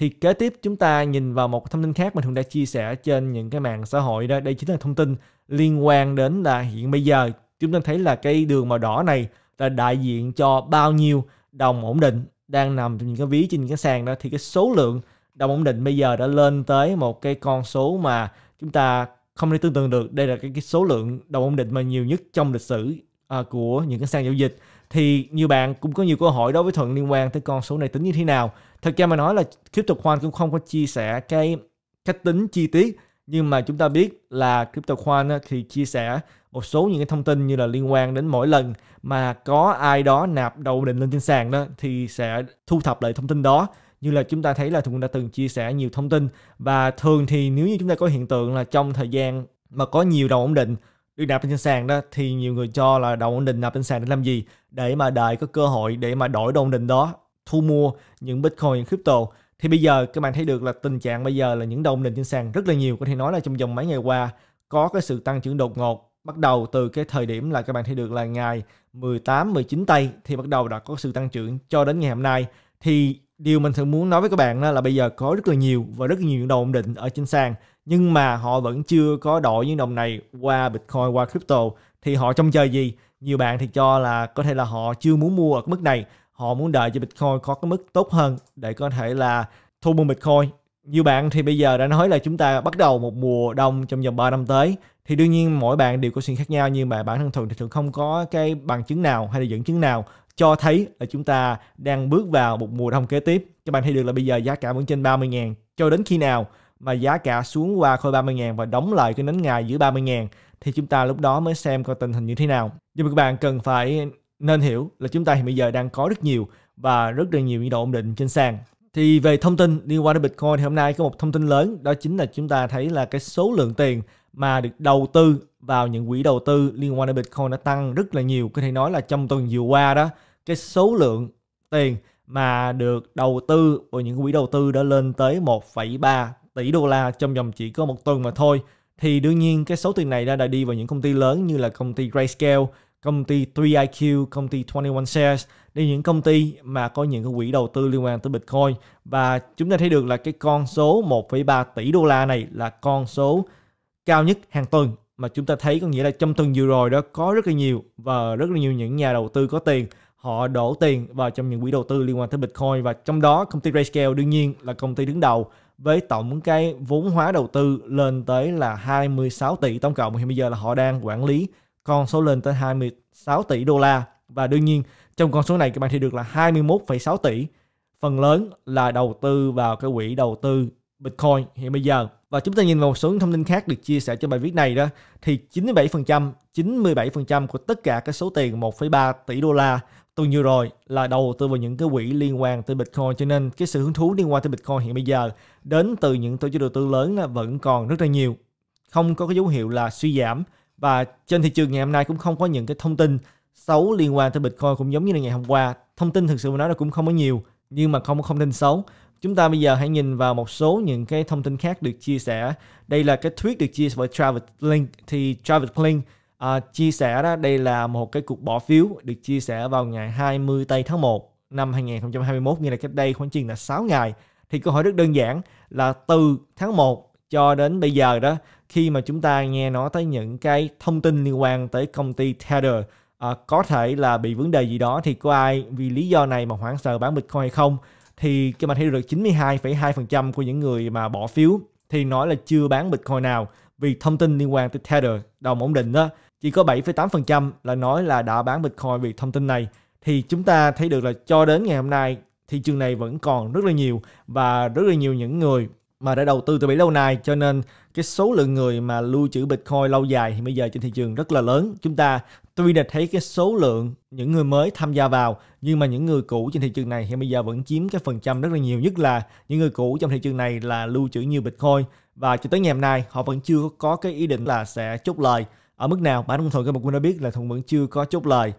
Thì kế tiếp chúng ta nhìn vào một thông tin khác mà Thường đã chia sẻ trên những cái mạng xã hội đó. Đây chính là thông tin liên quan đến là hiện bây giờ chúng ta thấy là cái đường màu đỏ này là đại diện cho bao nhiêu đồng ổn định đang nằm trong những cái ví trên những cái sàn đó thì cái số lượng đồng ổn định bây giờ đã lên tới một cái con số mà chúng ta không thể tưởng tượng được đây là cái, cái số lượng đồng ổn định mà nhiều nhất trong lịch sử uh, của những cái sàn giao dịch thì nhiều bạn cũng có nhiều câu hỏi đối với thuận liên quan tới con số này tính như thế nào thật ra mà nói là crypto khoan cũng không có chia sẻ cái cách tính chi tiết nhưng mà chúng ta biết là crypto khoan thì chia sẻ một số những cái thông tin như là liên quan đến mỗi lần mà có ai đó nạp đầu định lên trên sàn đó thì sẽ thu thập lại thông tin đó như là chúng ta thấy là thuận đã từng chia sẻ nhiều thông tin và thường thì nếu như chúng ta có hiện tượng là trong thời gian mà có nhiều đầu ổn định được nạp trên sàn đó thì nhiều người cho là đồng ổn định nạp trên sàn để làm gì để mà đợi có cơ hội để mà đổi đồng ổn định đó thu mua những bitcoin những crypto thì bây giờ các bạn thấy được là tình trạng bây giờ là những đồng ổn định trên sàn rất là nhiều có thể nói là trong vòng mấy ngày qua có cái sự tăng trưởng đột ngột bắt đầu từ cái thời điểm là các bạn thấy được là ngày 18 19 tây thì bắt đầu đã có sự tăng trưởng cho đến ngày hôm nay thì điều mình thường muốn nói với các bạn là bây giờ có rất là nhiều và rất là nhiều đồng ổn định ở trên sàn nhưng mà họ vẫn chưa có đổi những đồng này qua Bitcoin qua crypto thì họ trông chờ gì nhiều bạn thì cho là có thể là họ chưa muốn mua ở mức này họ muốn đợi cho Bitcoin có cái mức tốt hơn để có thể là thu mua Bitcoin nhiều bạn thì bây giờ đã nói là chúng ta bắt đầu một mùa đông trong vòng 3 năm tới thì đương nhiên mỗi bạn đều có suy khác nhau nhưng mà bản thân thường thì thường không có cái bằng chứng nào hay là dẫn chứng nào cho thấy là chúng ta đang bước vào một mùa đông kế tiếp các bạn thấy được là bây giờ giá cả vẫn trên 30 ngàn cho đến khi nào mà giá cả xuống qua khối 30 ngàn và đóng lại cái nến ngày dưới 30 ngàn thì chúng ta lúc đó mới xem coi tình hình như thế nào. Nhưng mà các bạn cần phải nên hiểu là chúng ta hiện bây giờ đang có rất nhiều và rất là nhiều biến độ ổn định trên sàn. Thì về thông tin liên quan đến Bitcoin thì hôm nay có một thông tin lớn đó chính là chúng ta thấy là cái số lượng tiền mà được đầu tư vào những quỹ đầu tư liên quan đến Bitcoin đã tăng rất là nhiều. Có thể nói là trong tuần vừa qua đó cái số lượng tiền mà được đầu tư vào những quỹ đầu tư đã lên tới 1,3 tỷ đô la trong vòng chỉ có một tuần mà thôi thì đương nhiên cái số tiền này đã đã đi vào những công ty lớn như là công ty Grayscale, công ty 3IQ, công ty 21Shares đi những công ty mà có những cái quỹ đầu tư liên quan tới Bitcoin và chúng ta thấy được là cái con số 1,3 tỷ đô la này là con số cao nhất hàng tuần mà chúng ta thấy có nghĩa là trong tuần vừa rồi đó có rất là nhiều và rất là nhiều những nhà đầu tư có tiền họ đổ tiền vào trong những quỹ đầu tư liên quan tới Bitcoin và trong đó công ty Grayscale đương nhiên là công ty đứng đầu với tổng cái vốn hóa đầu tư lên tới là 26 tỷ tổng cộng hiện bây giờ là họ đang quản lý con số lên tới 26 tỷ đô la và đương nhiên trong con số này các bạn thì được là 21,6 tỷ phần lớn là đầu tư vào cái quỹ đầu tư Bitcoin hiện bây giờ và chúng ta nhìn vào một số thông tin khác được chia sẻ trong bài viết này đó thì 97% 97% của tất cả cái số tiền 1,3 tỷ đô la tuần vừa rồi là đầu tư vào những cái quỹ liên quan tới Bitcoin cho nên cái sự hứng thú liên quan tới Bitcoin hiện bây giờ đến từ những tổ chức đầu tư lớn là vẫn còn rất là nhiều không có cái dấu hiệu là suy giảm và trên thị trường ngày hôm nay cũng không có những cái thông tin xấu liên quan tới Bitcoin cũng giống như là ngày hôm qua thông tin thực sự mà nói là cũng không có nhiều nhưng mà không có thông tin xấu chúng ta bây giờ hãy nhìn vào một số những cái thông tin khác được chia sẻ đây là cái tweet được chia sẻ bởi Travis Link thì Travis Link à, chia sẻ đó đây là một cái cuộc bỏ phiếu được chia sẻ vào ngày 20 tây tháng 1 năm 2021 như là cách đây khoảng chừng là 6 ngày thì câu hỏi rất đơn giản là từ tháng 1 cho đến bây giờ đó khi mà chúng ta nghe nói tới những cái thông tin liên quan tới công ty Tether à, có thể là bị vấn đề gì đó thì có ai vì lý do này mà hoảng sợ bán Bitcoin hay không thì các bạn thấy được 92,2% của những người mà bỏ phiếu thì nói là chưa bán Bitcoin nào vì thông tin liên quan tới Tether đồng ổn định đó chỉ có 7,8% là nói là đã bán Bitcoin vì thông tin này. Thì chúng ta thấy được là cho đến ngày hôm nay thị trường này vẫn còn rất là nhiều và rất là nhiều những người mà đã đầu tư từ bấy lâu nay cho nên cái số lượng người mà lưu trữ Bitcoin lâu dài thì bây giờ trên thị trường rất là lớn. Chúng ta tuy đã thấy cái số lượng những người mới tham gia vào nhưng mà những người cũ trên thị trường này thì bây giờ vẫn chiếm cái phần trăm rất là nhiều nhất là những người cũ trong thị trường này là lưu trữ nhiều Bitcoin và cho tới ngày hôm nay họ vẫn chưa có cái ý định là sẽ chốt lời ở mức nào bản thân thuận các bạn cũng đã biết là thuận vẫn chưa có chốt lời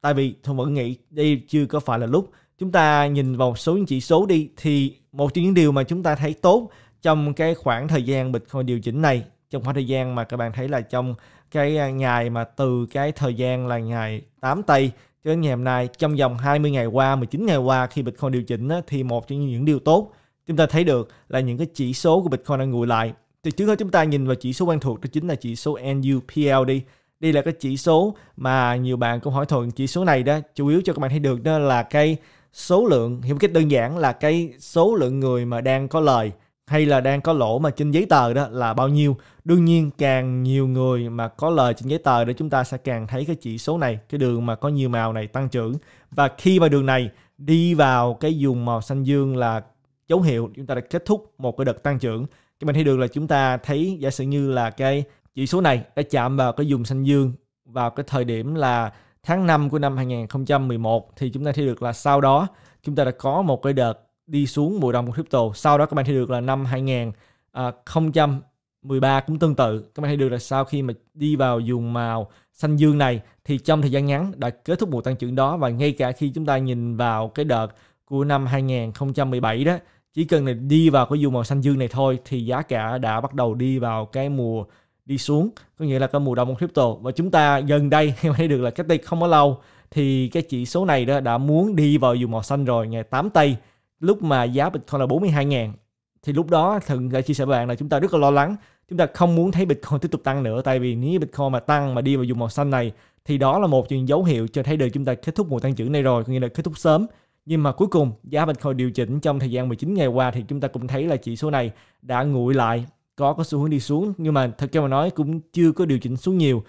tại vì thuận vẫn nghĩ đây chưa có phải là lúc chúng ta nhìn vào số những chỉ số đi thì một trong những điều mà chúng ta thấy tốt trong cái khoảng thời gian Bitcoin điều chỉnh này trong khoảng thời gian mà các bạn thấy là trong cái à, ngày mà từ cái thời gian là ngày 8 tây cho đến ngày hôm nay trong vòng 20 ngày qua 19 ngày qua khi Bitcoin điều chỉnh thì một trong những điều tốt chúng ta thấy được là những cái chỉ số của Bitcoin đang ngồi lại thì trước hết chúng ta nhìn vào chỉ số quen thuộc đó chính là chỉ số NUPL đi đây là cái chỉ số mà nhiều bạn cũng hỏi thuận chỉ số này đó chủ yếu cho các bạn thấy được đó là cái số lượng hiểu cách đơn giản là cái số lượng người mà đang có lời hay là đang có lỗ mà trên giấy tờ đó là bao nhiêu đương nhiên càng nhiều người mà có lời trên giấy tờ để chúng ta sẽ càng thấy cái chỉ số này cái đường mà có nhiều màu này tăng trưởng và khi mà đường này đi vào cái vùng màu xanh dương là dấu hiệu chúng ta đã kết thúc một cái đợt tăng trưởng các bạn thấy được là chúng ta thấy giả sử như là cái chỉ số này đã chạm vào cái vùng xanh dương vào cái thời điểm là tháng 5 của năm 2011 thì chúng ta thấy được là sau đó chúng ta đã có một cái đợt đi xuống mùa đông của crypto. Sau đó các bạn thấy được là năm 2013 cũng tương tự. Các bạn thấy được là sau khi mà đi vào vùng màu xanh dương này thì trong thời gian ngắn đã kết thúc mùa tăng trưởng đó và ngay cả khi chúng ta nhìn vào cái đợt của năm 2017 đó chỉ cần là đi vào cái dù màu xanh dương này thôi thì giá cả đã bắt đầu đi vào cái mùa đi xuống có nghĩa là cái mùa đông crypto và chúng ta gần đây em thấy được là cái đây không có lâu thì cái chỉ số này đó đã muốn đi vào dù màu xanh rồi ngày 8 tây lúc mà giá Bitcoin là 42 ngàn thì lúc đó thường đã chia sẻ với bạn là chúng ta rất là lo lắng chúng ta không muốn thấy Bitcoin tiếp tục tăng nữa tại vì nếu Bitcoin mà tăng mà đi vào vùng màu xanh này thì đó là một dấu hiệu cho thấy được chúng ta kết thúc mùa tăng trưởng này rồi có nghĩa là kết thúc sớm nhưng mà cuối cùng giá Bitcoin điều chỉnh trong thời gian 19 ngày qua thì chúng ta cũng thấy là chỉ số này đã nguội lại, có có xu hướng đi xuống nhưng mà thật ra mà nói cũng chưa có điều chỉnh xuống nhiều.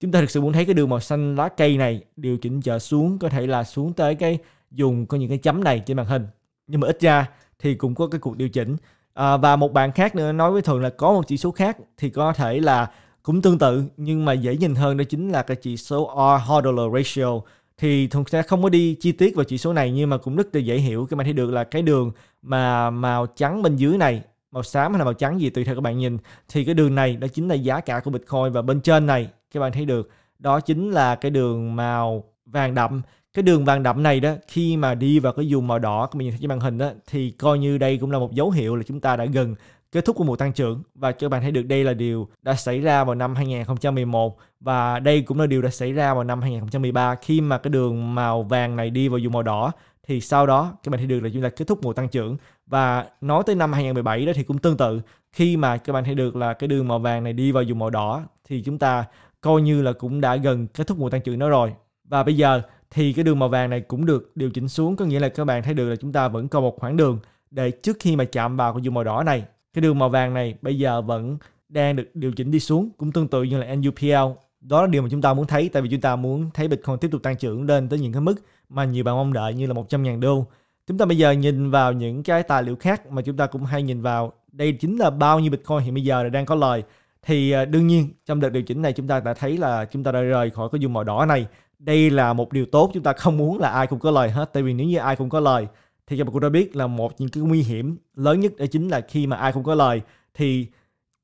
Chúng ta thực sự muốn thấy cái đường màu xanh lá cây này điều chỉnh trở xuống có thể là xuống tới cái dùng có những cái chấm này trên màn hình. Nhưng mà ít ra thì cũng có cái cuộc điều chỉnh. À, và một bạn khác nữa nói với thường là có một chỉ số khác thì có thể là cũng tương tự nhưng mà dễ nhìn hơn đó chính là cái chỉ số R Hodler Ratio thì thường sẽ không có đi chi tiết vào chỉ số này nhưng mà cũng rất là dễ hiểu các bạn thấy được là cái đường mà màu trắng bên dưới này màu xám hay là màu trắng gì tùy theo các bạn nhìn thì cái đường này đó chính là giá cả của Bitcoin và bên trên này các bạn thấy được đó chính là cái đường màu vàng đậm cái đường vàng đậm này đó khi mà đi vào cái vùng màu đỏ các bạn nhìn thấy trên màn hình đó thì coi như đây cũng là một dấu hiệu là chúng ta đã gần kết thúc của mùa tăng trưởng và các bạn thấy được đây là điều đã xảy ra vào năm 2011 và đây cũng là điều đã xảy ra vào năm 2013 khi mà cái đường màu vàng này đi vào vùng màu đỏ thì sau đó các bạn thấy được là chúng ta kết thúc mùa tăng trưởng và nói tới năm 2017 đó thì cũng tương tự khi mà các bạn thấy được là cái đường màu vàng này đi vào vùng màu đỏ thì chúng ta coi như là cũng đã gần kết thúc mùa tăng trưởng đó rồi và bây giờ thì cái đường màu vàng này cũng được điều chỉnh xuống có nghĩa là các bạn thấy được là chúng ta vẫn còn một khoảng đường để trước khi mà chạm vào cái vùng màu đỏ này cái đường màu vàng này bây giờ vẫn đang được điều chỉnh đi xuống cũng tương tự như là NUPL đó là điều mà chúng ta muốn thấy tại vì chúng ta muốn thấy Bitcoin tiếp tục tăng trưởng lên tới những cái mức mà nhiều bạn mong đợi như là 100.000 đô chúng ta bây giờ nhìn vào những cái tài liệu khác mà chúng ta cũng hay nhìn vào đây chính là bao nhiêu Bitcoin hiện bây giờ là đang có lời thì à, đương nhiên trong đợt điều chỉnh này chúng ta đã thấy là chúng ta đã rời khỏi cái vùng màu đỏ này đây là một điều tốt chúng ta không muốn là ai cũng có lời hết tại vì nếu như ai cũng có lời thì các bạn cũng đã biết là một những cái nguy hiểm lớn nhất đó chính là khi mà ai không có lời thì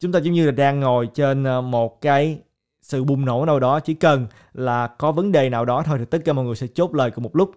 chúng ta giống như là đang ngồi trên ờ, một cái sự bùng nổ nào đó chỉ cần là có vấn đề nào đó thôi thì tất cả mọi người sẽ chốt lời cùng một lúc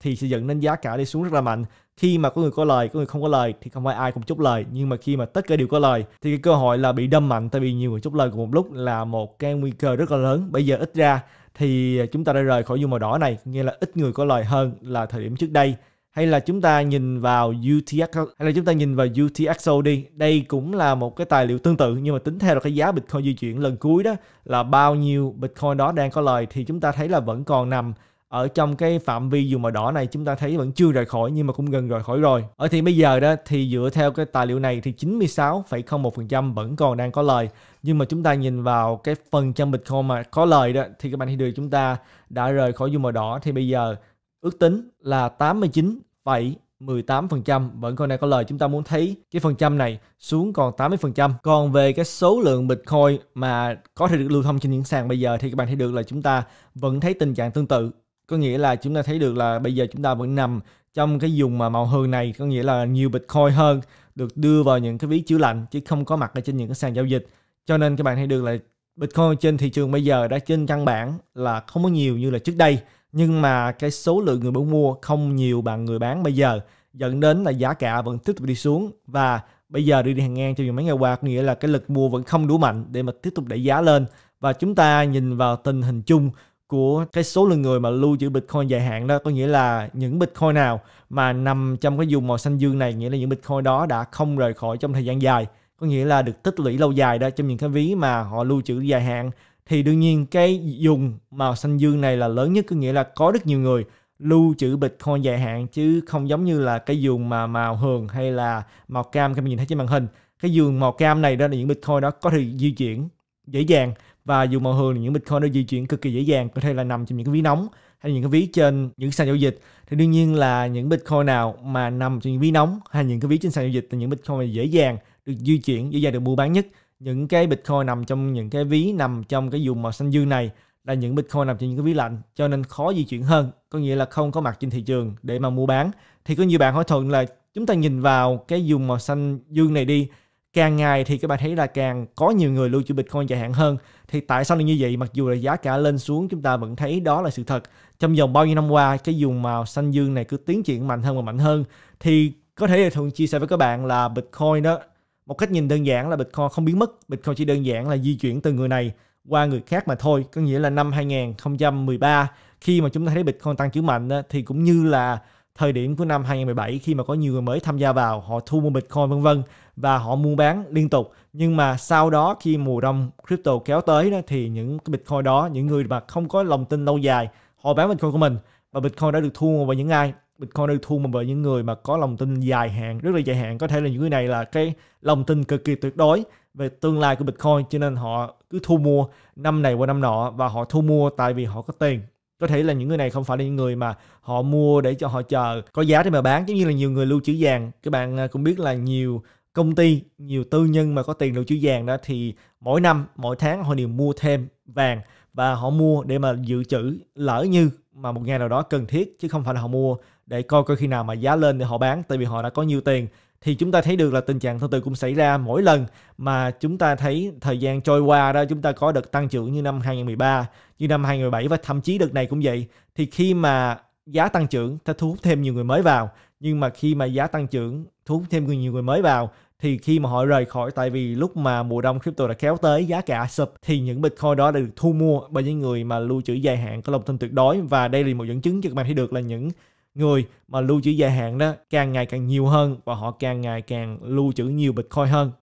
thì sẽ dẫn đến giá cả đi xuống rất là mạnh khi mà có người có lời có người không có lời thì không phải ai cũng chốt lời nhưng mà khi mà tất cả đều có lời thì cái cơ hội là bị đâm mạnh tại vì nhiều người chốt lời cùng một lúc là một cái nguy cơ rất là lớn bây giờ ít ra thì ờ, chúng ta đã rời khỏi vùng màu đỏ này nghĩa là ít người có lời hơn là thời điểm trước đây hay là chúng ta nhìn vào UTXO hay là chúng ta nhìn vào UTXO đi đây cũng là một cái tài liệu tương tự nhưng mà tính theo là cái giá Bitcoin di chuyển lần cuối đó là bao nhiêu Bitcoin đó đang có lời thì chúng ta thấy là vẫn còn nằm ở trong cái phạm vi dù màu đỏ này chúng ta thấy vẫn chưa rời khỏi nhưng mà cũng gần rời khỏi rồi. Ở thì bây giờ đó thì dựa theo cái tài liệu này thì 96,01% vẫn còn đang có lời. Nhưng mà chúng ta nhìn vào cái phần trăm Bitcoin mà có lời đó thì các bạn thấy được chúng ta đã rời khỏi dù màu đỏ thì bây giờ ước tính là 89,18%. Vẫn còn đang có lời chúng ta muốn thấy cái phần trăm này xuống còn 80%. Còn về cái số lượng Bitcoin mà có thể được lưu thông trên những sàn bây giờ thì các bạn thấy được là chúng ta vẫn thấy tình trạng tương tự. Có nghĩa là chúng ta thấy được là bây giờ chúng ta vẫn nằm trong cái vùng mà màu hường này có nghĩa là nhiều Bitcoin hơn được đưa vào những cái ví chứa lạnh chứ không có mặt ở trên những cái sàn giao dịch. Cho nên các bạn thấy được là Bitcoin trên thị trường bây giờ đã trên căn bản là không có nhiều như là trước đây nhưng mà cái số lượng người muốn mua không nhiều bằng người bán bây giờ dẫn đến là giá cả vẫn tiếp tục đi xuống và bây giờ đi đi hàng ngang trong mấy ngày qua có nghĩa là cái lực mua vẫn không đủ mạnh để mà tiếp tục đẩy giá lên và chúng ta nhìn vào tình hình chung của cái số lượng người mà lưu trữ Bitcoin dài hạn đó có nghĩa là những Bitcoin nào mà nằm trong cái vùng màu xanh dương này nghĩa là những Bitcoin đó đã không rời khỏi trong thời gian dài có nghĩa là được tích lũy lâu dài đó trong những cái ví mà họ lưu trữ dài hạn thì đương nhiên cái dùng màu xanh dương này là lớn nhất có nghĩa là có rất nhiều người lưu trữ Bitcoin dài hạn chứ không giống như là cái dùng mà màu hường hay là màu cam khi mình nhìn thấy trên màn hình. Cái dùng màu cam này đó là những Bitcoin đó có thể di chuyển dễ dàng và dù màu hường là những Bitcoin đó di chuyển cực kỳ dễ dàng có thể là nằm trên những cái ví nóng hay những cái ví trên những sàn giao dịch thì đương nhiên là những Bitcoin nào mà nằm trên những ví nóng hay những cái ví trên sàn giao dịch là những Bitcoin dễ dàng được di chuyển dễ dàng được mua bán nhất những cái Bitcoin nằm trong những cái ví nằm trong cái vùng màu xanh dương này là những Bitcoin nằm trong những cái ví lạnh cho nên khó di chuyển hơn có nghĩa là không có mặt trên thị trường để mà mua bán thì có nhiều bạn hỏi thuận là chúng ta nhìn vào cái vùng màu xanh dương này đi càng ngày thì các bạn thấy là càng có nhiều người lưu trữ Bitcoin dài hạn hơn thì tại sao lại như vậy mặc dù là giá cả lên xuống chúng ta vẫn thấy đó là sự thật trong vòng bao nhiêu năm qua cái vùng màu xanh dương này cứ tiến triển mạnh hơn và mạnh hơn thì có thể là thuận chia sẻ với các bạn là Bitcoin đó một cách nhìn đơn giản là Bitcoin không biến mất, Bitcoin chỉ đơn giản là di chuyển từ người này qua người khác mà thôi. Có nghĩa là năm 2013 khi mà chúng ta thấy Bitcoin tăng trưởng mạnh thì cũng như là thời điểm của năm 2017 khi mà có nhiều người mới tham gia vào, họ thu mua Bitcoin vân vân và họ mua bán liên tục. Nhưng mà sau đó khi mùa đông crypto kéo tới đó, thì những cái Bitcoin đó, những người mà không có lòng tin lâu dài, họ bán Bitcoin của mình và Bitcoin đã được thu mua bởi những ai Bitcoin được thu mà bởi những người mà có lòng tin dài hạn, rất là dài hạn. Có thể là những người này là cái lòng tin cực kỳ tuyệt đối về tương lai của Bitcoin cho nên họ cứ thu mua năm này qua năm nọ và họ thu mua tại vì họ có tiền. Có thể là những người này không phải là những người mà họ mua để cho họ chờ có giá thì mà bán giống như là nhiều người lưu trữ vàng. Các bạn à, cũng biết là nhiều công ty, nhiều tư nhân mà có tiền lưu trữ vàng đó thì mỗi năm, mỗi tháng họ đều mua thêm vàng và họ mua để mà dự trữ lỡ như mà một ngày nào đó cần thiết chứ không phải là họ mua để coi coi khi nào mà giá lên thì họ bán tại vì họ đã có nhiều tiền thì chúng ta thấy được là tình trạng tương tự cũng xảy ra mỗi lần mà chúng ta thấy thời gian trôi qua đó chúng ta có đợt tăng trưởng như năm 2013 như năm 2017 và thậm chí đợt này cũng vậy thì khi mà giá tăng trưởng ta thu hút thêm nhiều người mới vào nhưng mà khi mà giá tăng trưởng thu hút thêm nhiều người mới vào thì khi mà họ rời khỏi tại vì lúc mà mùa đông crypto đã kéo tới giá cả sụp thì những bitcoin đó đã được thu mua bởi những người mà lưu trữ dài hạn có lòng tin tuyệt đối và đây là một dẫn chứng cho các bạn thấy được là những người mà lưu trữ dài hạn đó càng ngày càng nhiều hơn và họ càng ngày càng lưu trữ nhiều Bitcoin hơn